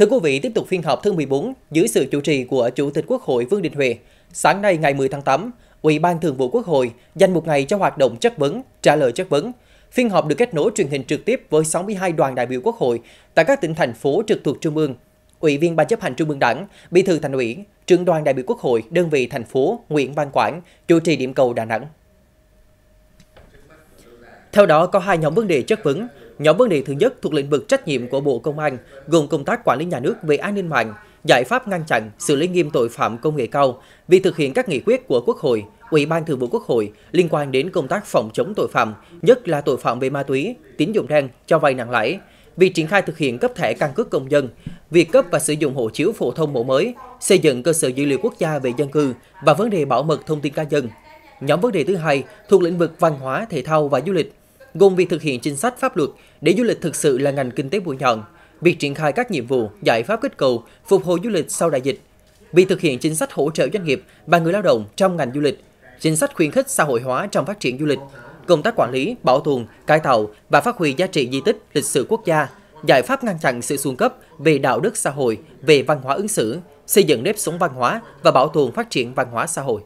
Thưa quý vị, tiếp tục phiên họp thứ 14 dưới sự chủ trì của Chủ tịch Quốc hội Vương Đình Huệ. Sáng nay ngày 10 tháng 8, Ủy ban Thường vụ Quốc hội dành một ngày cho hoạt động chất vấn, trả lời chất vấn. Phiên họp được kết nối truyền hình trực tiếp với 62 đoàn đại biểu Quốc hội tại các tỉnh thành phố trực thuộc Trung ương. Ủy viên Ban chấp hành Trung ương Đảng, Bí thư Thành ủy, Trưởng đoàn đại biểu Quốc hội đơn vị thành phố Nguyễn Văn Quảng, chủ trì điểm cầu Đà Nẵng. Theo đó có hai nhóm vấn đề chất vấn Nhóm vấn đề thứ nhất thuộc lĩnh vực trách nhiệm của Bộ Công an, gồm công tác quản lý nhà nước về an ninh mạng, giải pháp ngăn chặn, xử lý nghiêm tội phạm công nghệ cao, việc thực hiện các nghị quyết của Quốc hội, Ủy ban Thường vụ Quốc hội liên quan đến công tác phòng chống tội phạm, nhất là tội phạm về ma túy, tín dụng đen, cho vay nặng lãi. Việc triển khai thực hiện cấp thẻ căn cước công dân, việc cấp và sử dụng hộ chiếu phổ thông mẫu mới, xây dựng cơ sở dữ liệu quốc gia về dân cư và vấn đề bảo mật thông tin cá nhân. Nhóm vấn đề thứ hai thuộc lĩnh vực văn hóa, thể thao và du lịch, gồm việc thực hiện chính sách pháp luật để du lịch thực sự là ngành kinh tế mũi nhọn, việc triển khai các nhiệm vụ, giải pháp kích cầu, phục hồi du lịch sau đại dịch, việc thực hiện chính sách hỗ trợ doanh nghiệp và người lao động trong ngành du lịch, chính sách khuyến khích xã hội hóa trong phát triển du lịch, công tác quản lý, bảo tồn, cải tạo và phát huy giá trị di tích lịch sử quốc gia, giải pháp ngăn chặn sự xuống cấp về đạo đức xã hội, về văn hóa ứng xử, xây dựng nếp sống văn hóa và bảo tồn phát triển văn hóa xã hội.